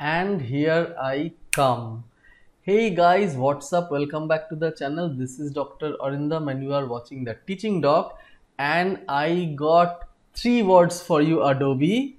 and here I come. Hey guys, what's up? Welcome back to the channel. This is Dr. Arindam and you are watching the Teaching Doc and I got three words for you Adobe.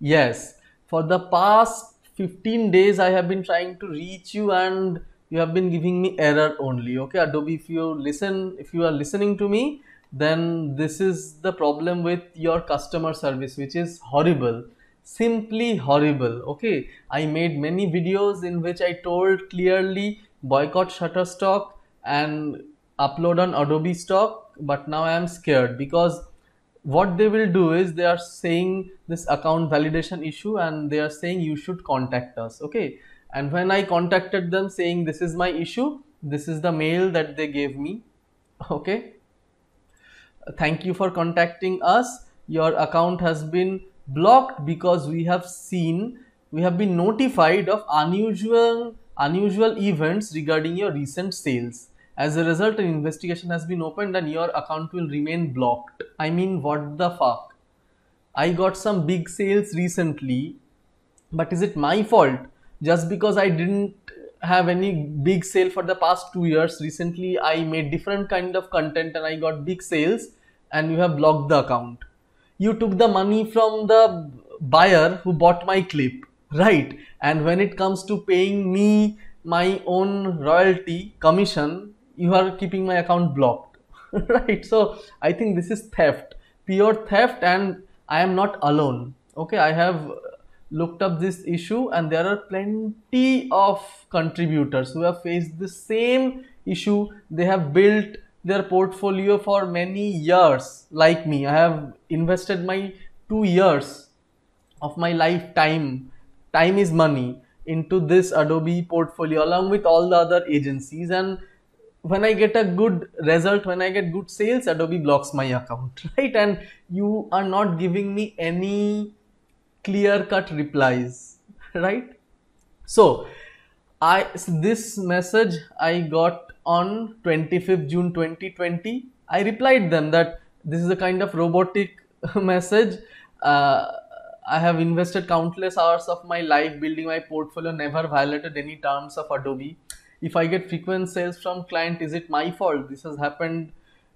Yes, for the past 15 days I have been trying to reach you and you have been giving me error only. Okay, Adobe, if you listen, if you are listening to me, then this is the problem with your customer service, which is horrible simply horrible okay i made many videos in which i told clearly boycott shutterstock and upload on adobe stock but now i am scared because what they will do is they are saying this account validation issue and they are saying you should contact us okay and when i contacted them saying this is my issue this is the mail that they gave me okay thank you for contacting us your account has been blocked because we have seen, we have been notified of unusual, unusual events regarding your recent sales. As a result, an investigation has been opened and your account will remain blocked. I mean, what the fuck? I got some big sales recently, but is it my fault? Just because I didn't have any big sale for the past two years, recently I made different kind of content and I got big sales and you have blocked the account you took the money from the buyer who bought my clip right and when it comes to paying me my own royalty commission you are keeping my account blocked right so i think this is theft pure theft and i am not alone okay i have looked up this issue and there are plenty of contributors who have faced the same issue they have built their portfolio for many years like me i have invested my 2 years of my lifetime time is money into this adobe portfolio along with all the other agencies and when i get a good result when i get good sales adobe blocks my account right and you are not giving me any clear cut replies right so i this message i got on 25th June 2020, I replied them that this is a kind of robotic message. Uh, I have invested countless hours of my life building my portfolio, never violated any terms of Adobe. If I get frequent sales from client, is it my fault? This has happened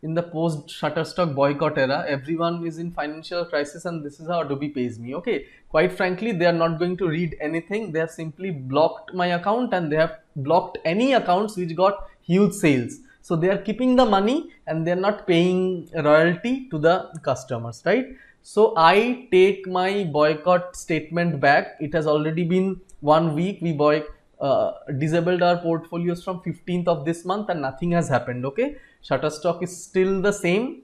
in the post Shutterstock boycott era, everyone is in financial crisis and this is how Adobe pays me. Okay, quite frankly, they are not going to read anything. They have simply blocked my account and they have blocked any accounts which got huge sales. So they are keeping the money and they are not paying royalty to the customers, right? So I take my boycott statement back. It has already been one week. We boy uh, disabled our portfolios from 15th of this month and nothing has happened. Okay. Shutterstock is still the same.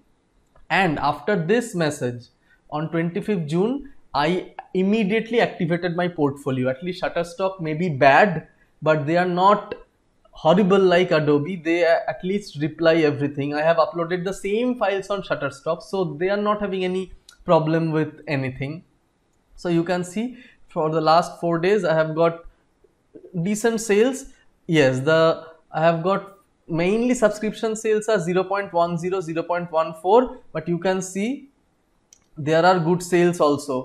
And after this message on 25th June, I immediately activated my portfolio. At least Shutterstock may be bad, but they are not horrible like Adobe. They uh, at least reply everything. I have uploaded the same files on Shutterstock, so they are not having any problem with anything. So you can see for the last four days, I have got decent sales. Yes, the I have got mainly subscription sales are 0.10 0.14 but you can see there are good sales also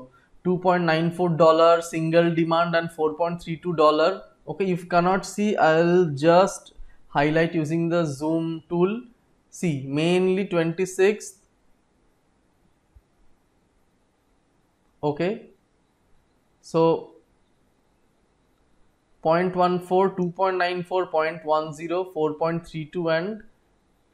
2.94 dollar single demand and 4.32 dollar okay if cannot see i'll just highlight using the zoom tool see mainly 26th okay so 0.14, 2.94, 0.10, 4.32 and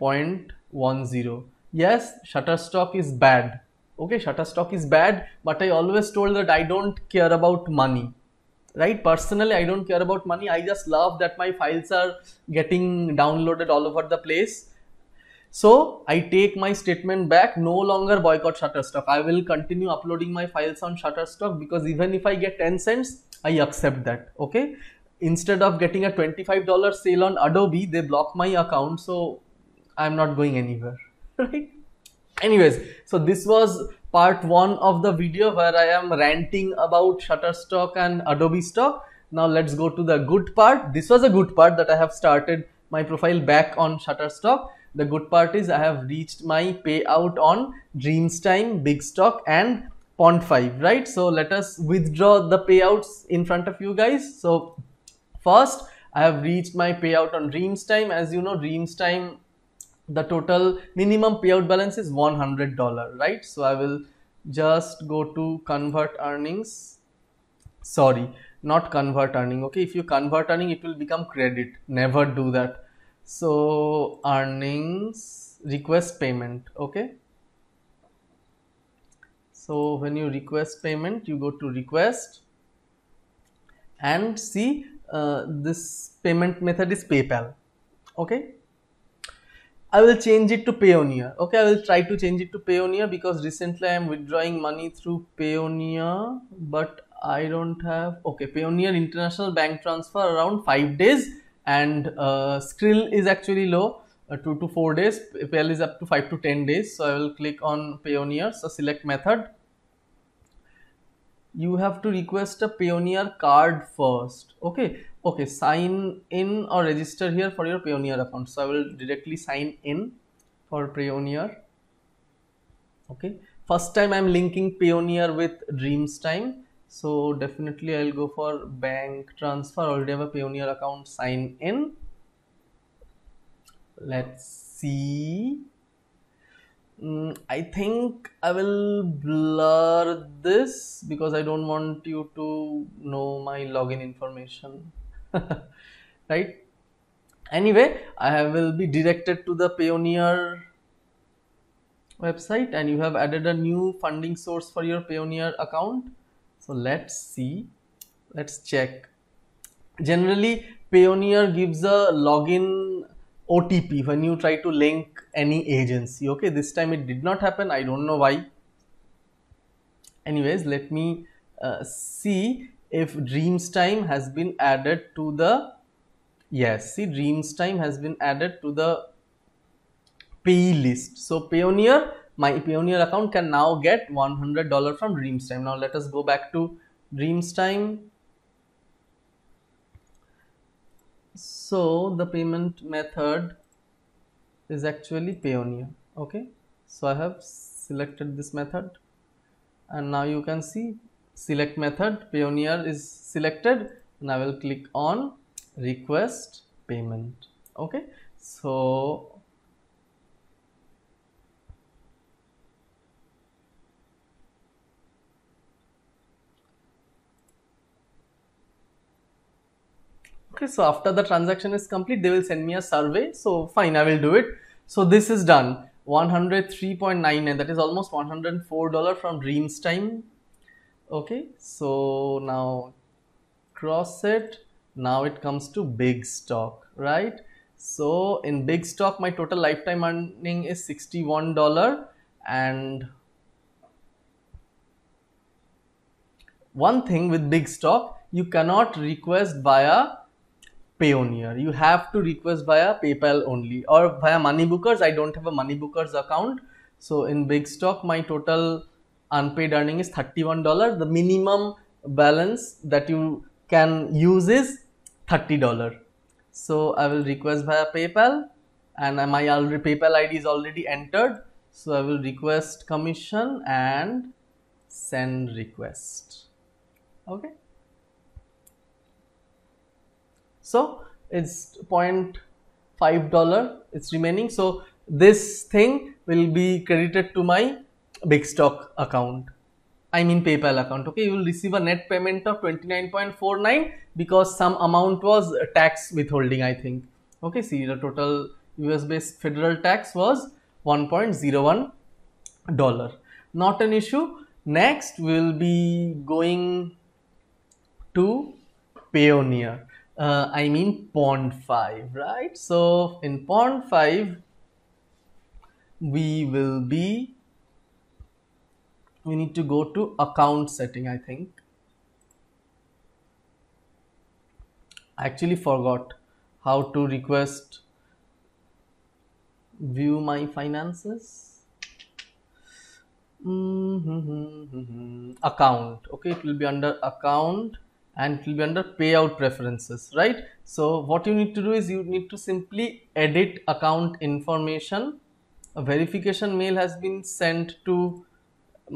0.10. Yes, Shutterstock is bad. Okay, Shutterstock is bad, but I always told that I don't care about money. Right? Personally, I don't care about money. I just love that my files are getting downloaded all over the place. So I take my statement back, no longer boycott Shutterstock. I will continue uploading my files on Shutterstock because even if I get 10 cents, I accept that. Okay instead of getting a $25 sale on Adobe, they block my account. So I'm not going anywhere, right? Anyways, so this was part one of the video where I am ranting about Shutterstock and Adobe stock. Now let's go to the good part. This was a good part that I have started my profile back on Shutterstock. The good part is I have reached my payout on Dreamstime, Bigstock and Pond5, right? So let us withdraw the payouts in front of you guys. So First, I have reached my payout on Dreams Time. As you know, Dreams Time, the total minimum payout balance is $100, right? So I will just go to convert earnings. Sorry, not convert earning. Okay, if you convert earning, it will become credit. Never do that. So earnings request payment. Okay. So when you request payment, you go to request and see uh, this payment method is PayPal okay I will change it to Payoneer okay I will try to change it to Payoneer because recently I am withdrawing money through Payoneer but I don't have okay Payoneer international bank transfer around 5 days and uh, Skrill is actually low uh, 2 to 4 days PayPal is up to 5 to 10 days so I will click on Payoneer so select method you have to request a pioneer card first. Okay, okay, sign in or register here for your pioneer account. So I will directly sign in for pioneer Okay, first time I'm linking pioneer with Dreams Time. So definitely I'll go for bank transfer. Already have a pioneer account. Sign in. Let's see Mm, I think I will blur this because I don't want you to know my login information. right? Anyway, I will be directed to the Payoneer website and you have added a new funding source for your Payoneer account. So let's see, let's check. Generally, Payoneer gives a login OTP when you try to link any agency okay this time it did not happen i don't know why anyways let me uh, see if dreams time has been added to the yes see dreams time has been added to the pay list so pioneer my pioneer account can now get 100 dollar from dreams time now let us go back to dreams time so the payment method is actually pioneer, okay so I have selected this method and now you can see select method pioneer is selected and I will click on request payment okay so okay so after the transaction is complete they will send me a survey so fine i will do it so this is done 103.9 and that is almost 104 dollar from dreams time okay so now cross it now it comes to big stock right so in big stock my total lifetime earning is 61 dollar and one thing with big stock you cannot request via Payoneer. You have to request via PayPal only or via Moneybookers. I don't have a Moneybookers account. So in Big Stock, my total unpaid earning is $31. The minimum balance that you can use is $30. So I will request via PayPal and my already, PayPal ID is already entered. So I will request commission and send request. Okay. So it's 0.5 dollar it's remaining. So this thing will be credited to my big stock account. I mean PayPal account. Okay, you will receive a net payment of 29.49 because some amount was tax withholding, I think. Okay, see the total US based federal tax was 1.01 dollar. Not an issue. Next, we'll be going to Payoneer uh, I mean 5 right so in 5 we will be we need to go to account setting I think I actually forgot how to request view my finances mm -hmm, mm -hmm, mm -hmm. account okay it will be under account and it will be under payout preferences right so what you need to do is you need to simply edit account information a verification mail has been sent to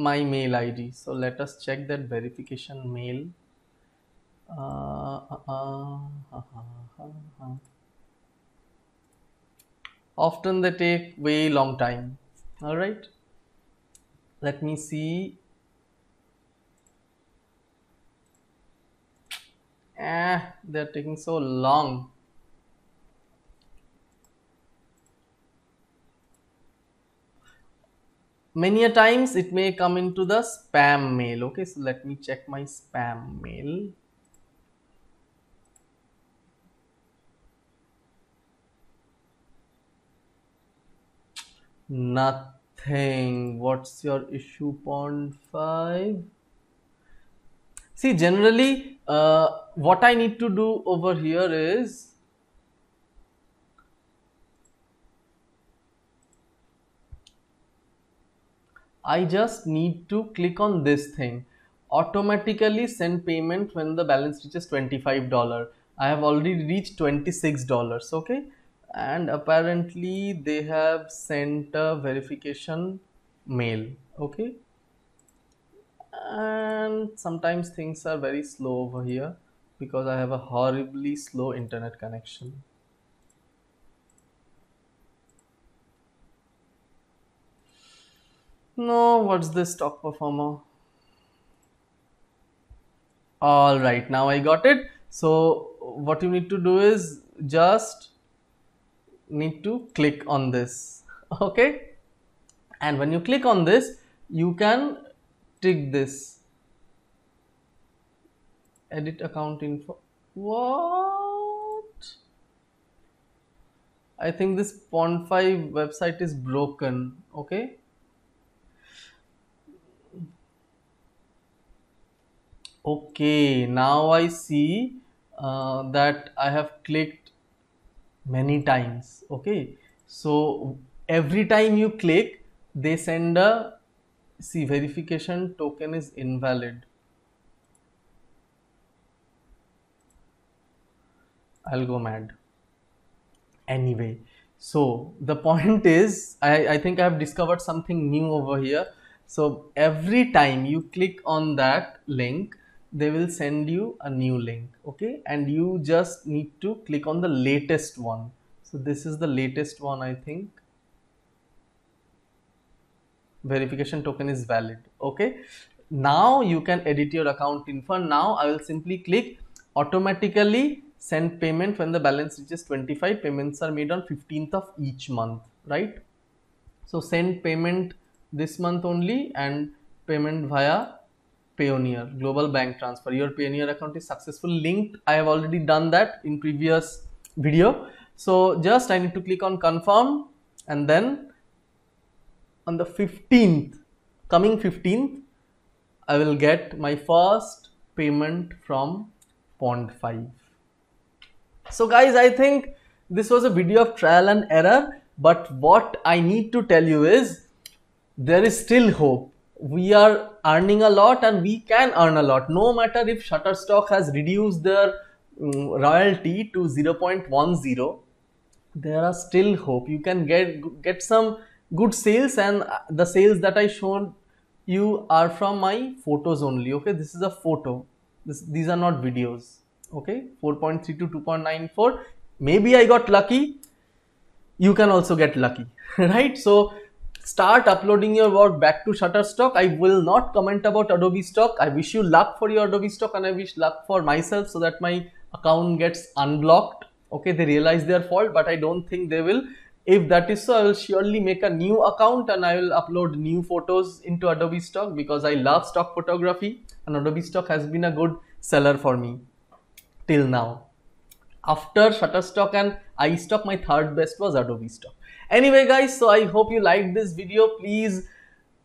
my mail id so let us check that verification mail uh, uh, uh, uh, often they take way long time all right let me see Ah, they're taking so long. Many a times it may come into the spam mail. Okay, so let me check my spam mail. Nothing. What's your issue? Point five. See, generally, uh, what I need to do over here is I just need to click on this thing automatically send payment when the balance reaches $25 I have already reached $26 okay and apparently they have sent a verification mail okay and sometimes things are very slow over here because I have a horribly slow internet connection. No, what's this top performer? All right, now I got it. So what you need to do is just need to click on this. Okay. And when you click on this, you can tick this edit account info what i think this pond5 website is broken okay okay now i see uh, that i have clicked many times okay so every time you click they send a see verification token is invalid I'll go mad. Anyway, so the point is, I, I think I have discovered something new over here. So every time you click on that link, they will send you a new link. Okay. And you just need to click on the latest one. So this is the latest one, I think. Verification token is valid. Okay. Now you can edit your account info. Now I will simply click automatically send payment when the balance reaches 25 payments are made on 15th of each month right so send payment this month only and payment via Payoneer global bank transfer your Payoneer account is successful linked I have already done that in previous video so just I need to click on confirm and then on the 15th coming 15th I will get my first payment from Pond 5 so guys, I think this was a video of trial and error, but what I need to tell you is there is still hope. We are earning a lot and we can earn a lot no matter if Shutterstock has reduced their um, royalty to 0.10 there are still hope you can get get some good sales and uh, the sales that I showed you are from my photos only okay this is a photo this, these are not videos okay 4.3 to 2.94 maybe i got lucky you can also get lucky right so start uploading your work back to shutterstock i will not comment about adobe stock i wish you luck for your adobe stock and i wish luck for myself so that my account gets unblocked okay they realize their fault but i don't think they will if that is so i will surely make a new account and i will upload new photos into adobe stock because i love stock photography and adobe stock has been a good seller for me till now. After Shutterstock and iStock, my third best was Adobe Stock. Anyway guys, so I hope you liked this video. Please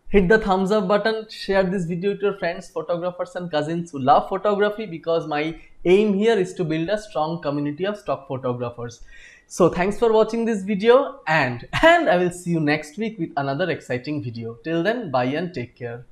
hit the thumbs up button, share this video to your friends, photographers and cousins who love photography because my aim here is to build a strong community of stock photographers. So thanks for watching this video and, and I will see you next week with another exciting video. Till then, bye and take care.